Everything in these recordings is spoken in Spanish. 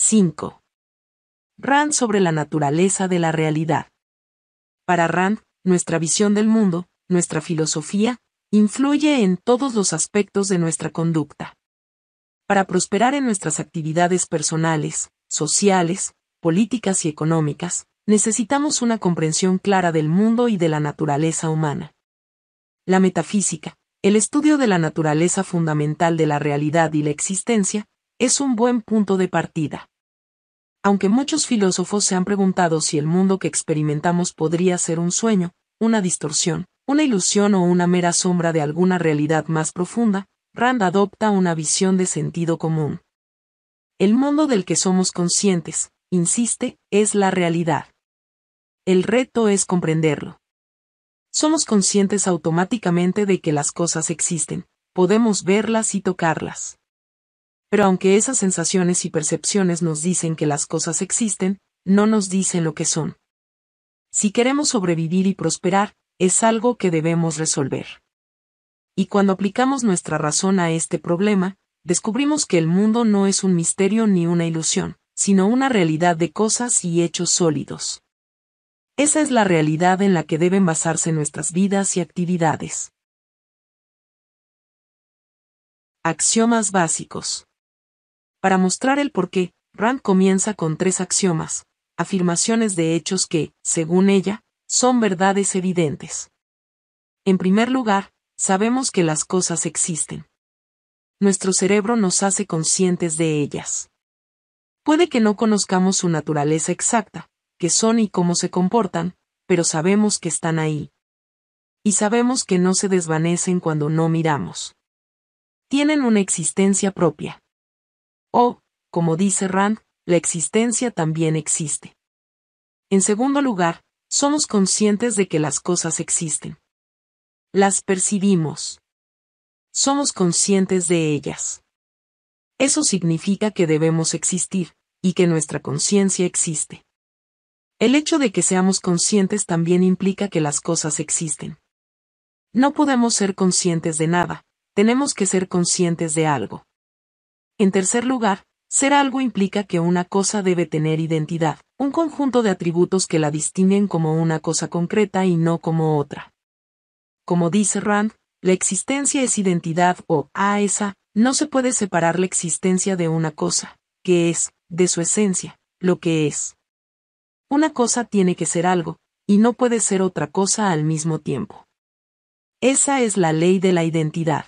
5. Rand sobre la naturaleza de la realidad. Para Rand, nuestra visión del mundo, nuestra filosofía, influye en todos los aspectos de nuestra conducta. Para prosperar en nuestras actividades personales, sociales, políticas y económicas, necesitamos una comprensión clara del mundo y de la naturaleza humana. La metafísica, el estudio de la naturaleza fundamental de la realidad y la existencia, es un buen punto de partida. Aunque muchos filósofos se han preguntado si el mundo que experimentamos podría ser un sueño, una distorsión, una ilusión o una mera sombra de alguna realidad más profunda, Rand adopta una visión de sentido común. El mundo del que somos conscientes, insiste, es la realidad. El reto es comprenderlo. Somos conscientes automáticamente de que las cosas existen, podemos verlas y tocarlas. Pero aunque esas sensaciones y percepciones nos dicen que las cosas existen, no nos dicen lo que son. Si queremos sobrevivir y prosperar, es algo que debemos resolver. Y cuando aplicamos nuestra razón a este problema, descubrimos que el mundo no es un misterio ni una ilusión, sino una realidad de cosas y hechos sólidos. Esa es la realidad en la que deben basarse nuestras vidas y actividades. Axiomas básicos. Para mostrar el porqué, Rand comienza con tres axiomas, afirmaciones de hechos que, según ella, son verdades evidentes. En primer lugar, sabemos que las cosas existen. Nuestro cerebro nos hace conscientes de ellas. Puede que no conozcamos su naturaleza exacta, qué son y cómo se comportan, pero sabemos que están ahí. Y sabemos que no se desvanecen cuando no miramos. Tienen una existencia propia. O, como dice Rand, la existencia también existe. En segundo lugar, somos conscientes de que las cosas existen. Las percibimos. Somos conscientes de ellas. Eso significa que debemos existir, y que nuestra conciencia existe. El hecho de que seamos conscientes también implica que las cosas existen. No podemos ser conscientes de nada, tenemos que ser conscientes de algo. En tercer lugar, ser algo implica que una cosa debe tener identidad, un conjunto de atributos que la distinguen como una cosa concreta y no como otra. Como dice Rand, la existencia es identidad o, a ah, esa, no se puede separar la existencia de una cosa, que es, de su esencia, lo que es. Una cosa tiene que ser algo, y no puede ser otra cosa al mismo tiempo. Esa es la ley de la identidad.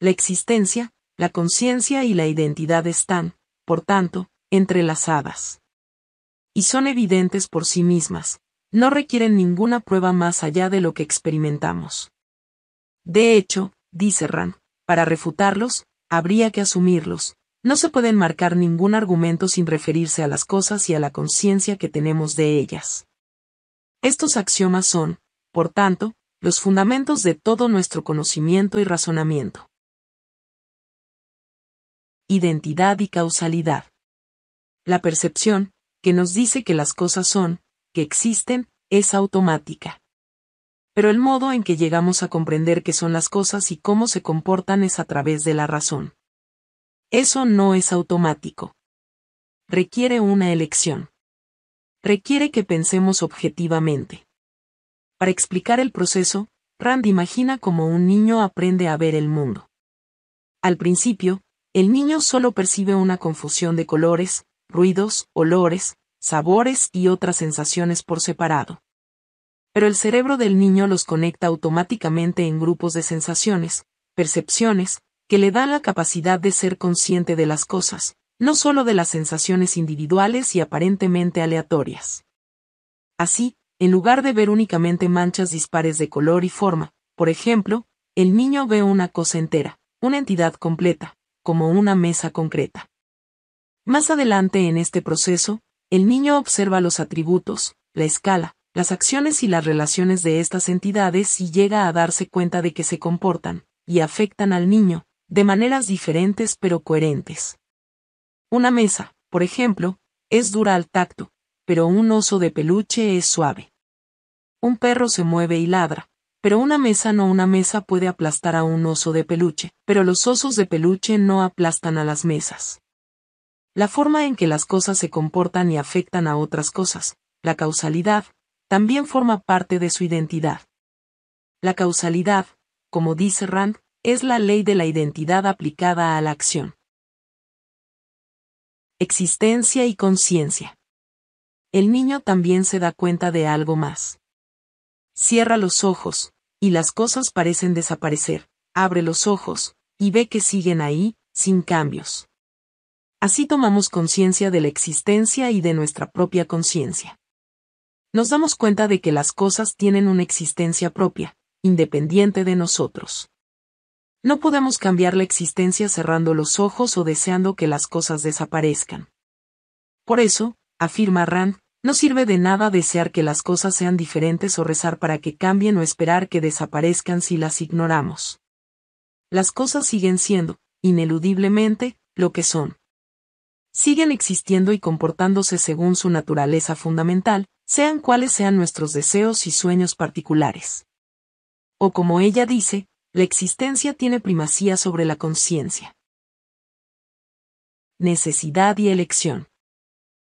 La existencia, la conciencia y la identidad están, por tanto, entrelazadas. Y son evidentes por sí mismas, no requieren ninguna prueba más allá de lo que experimentamos. De hecho, dice Rand, para refutarlos, habría que asumirlos, no se pueden marcar ningún argumento sin referirse a las cosas y a la conciencia que tenemos de ellas. Estos axiomas son, por tanto, los fundamentos de todo nuestro conocimiento y razonamiento identidad y causalidad. La percepción, que nos dice que las cosas son, que existen, es automática. Pero el modo en que llegamos a comprender qué son las cosas y cómo se comportan es a través de la razón. Eso no es automático. Requiere una elección. Requiere que pensemos objetivamente. Para explicar el proceso, Rand imagina cómo un niño aprende a ver el mundo. Al principio, el niño solo percibe una confusión de colores, ruidos, olores, sabores y otras sensaciones por separado. Pero el cerebro del niño los conecta automáticamente en grupos de sensaciones, percepciones, que le dan la capacidad de ser consciente de las cosas, no solo de las sensaciones individuales y aparentemente aleatorias. Así, en lugar de ver únicamente manchas dispares de color y forma, por ejemplo, el niño ve una cosa entera, una entidad completa, como una mesa concreta. Más adelante en este proceso, el niño observa los atributos, la escala, las acciones y las relaciones de estas entidades y llega a darse cuenta de que se comportan, y afectan al niño, de maneras diferentes pero coherentes. Una mesa, por ejemplo, es dura al tacto, pero un oso de peluche es suave. Un perro se mueve y ladra, pero una mesa no una mesa puede aplastar a un oso de peluche, pero los osos de peluche no aplastan a las mesas. La forma en que las cosas se comportan y afectan a otras cosas, la causalidad, también forma parte de su identidad. La causalidad, como dice Rand, es la ley de la identidad aplicada a la acción. Existencia y conciencia. El niño también se da cuenta de algo más. Cierra los ojos, y las cosas parecen desaparecer. Abre los ojos, y ve que siguen ahí, sin cambios. Así tomamos conciencia de la existencia y de nuestra propia conciencia. Nos damos cuenta de que las cosas tienen una existencia propia, independiente de nosotros. No podemos cambiar la existencia cerrando los ojos o deseando que las cosas desaparezcan. Por eso, afirma Rand, no sirve de nada desear que las cosas sean diferentes o rezar para que cambien o esperar que desaparezcan si las ignoramos. Las cosas siguen siendo, ineludiblemente, lo que son. Siguen existiendo y comportándose según su naturaleza fundamental, sean cuales sean nuestros deseos y sueños particulares. O como ella dice, la existencia tiene primacía sobre la conciencia. Necesidad y elección.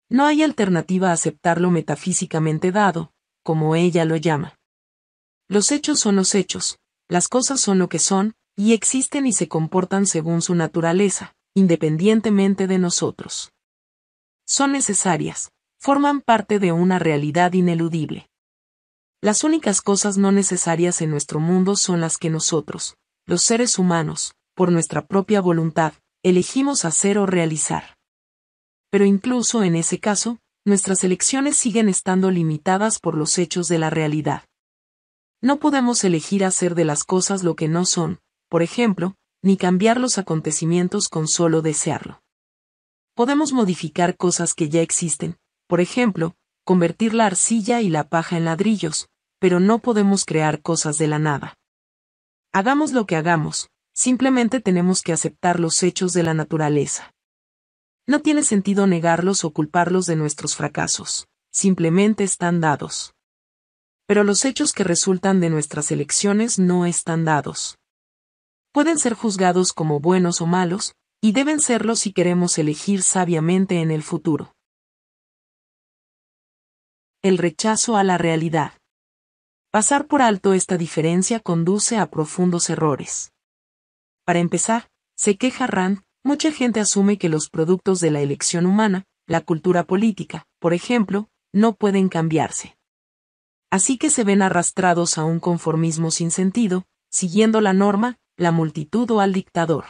No hay alternativa a aceptarlo metafísicamente dado, como ella lo llama. Los hechos son los hechos, las cosas son lo que son, y existen y se comportan según su naturaleza, independientemente de nosotros. Son necesarias, forman parte de una realidad ineludible. Las únicas cosas no necesarias en nuestro mundo son las que nosotros, los seres humanos, por nuestra propia voluntad, elegimos hacer o realizar pero incluso en ese caso, nuestras elecciones siguen estando limitadas por los hechos de la realidad. No podemos elegir hacer de las cosas lo que no son, por ejemplo, ni cambiar los acontecimientos con solo desearlo. Podemos modificar cosas que ya existen, por ejemplo, convertir la arcilla y la paja en ladrillos, pero no podemos crear cosas de la nada. Hagamos lo que hagamos, simplemente tenemos que aceptar los hechos de la naturaleza. No tiene sentido negarlos o culparlos de nuestros fracasos, simplemente están dados. Pero los hechos que resultan de nuestras elecciones no están dados. Pueden ser juzgados como buenos o malos, y deben serlo si queremos elegir sabiamente en el futuro. El rechazo a la realidad. Pasar por alto esta diferencia conduce a profundos errores. Para empezar, se queja Rand Mucha gente asume que los productos de la elección humana, la cultura política, por ejemplo, no pueden cambiarse. Así que se ven arrastrados a un conformismo sin sentido, siguiendo la norma, la multitud o al dictador.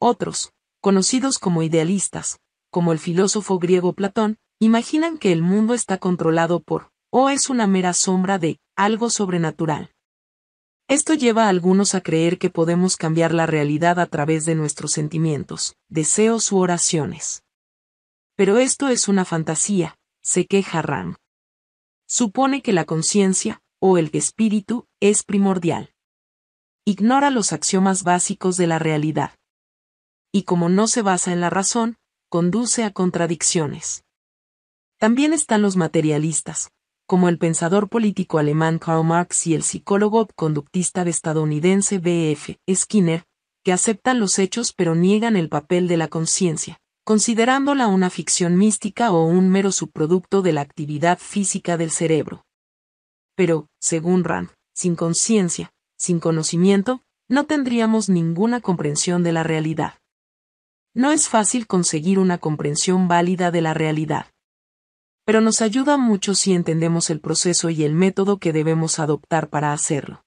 Otros, conocidos como idealistas, como el filósofo griego Platón, imaginan que el mundo está controlado por, o es una mera sombra de, algo sobrenatural. Esto lleva a algunos a creer que podemos cambiar la realidad a través de nuestros sentimientos, deseos u oraciones. Pero esto es una fantasía, se queja Ram. Supone que la conciencia, o el espíritu, es primordial. Ignora los axiomas básicos de la realidad. Y como no se basa en la razón, conduce a contradicciones. También están los materialistas, como el pensador político alemán Karl Marx y el psicólogo conductista estadounidense B.F. Skinner, que aceptan los hechos pero niegan el papel de la conciencia, considerándola una ficción mística o un mero subproducto de la actividad física del cerebro. Pero, según Rand, sin conciencia, sin conocimiento, no tendríamos ninguna comprensión de la realidad. No es fácil conseguir una comprensión válida de la realidad pero nos ayuda mucho si entendemos el proceso y el método que debemos adoptar para hacerlo.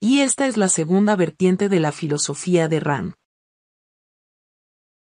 Y esta es la segunda vertiente de la filosofía de Rand.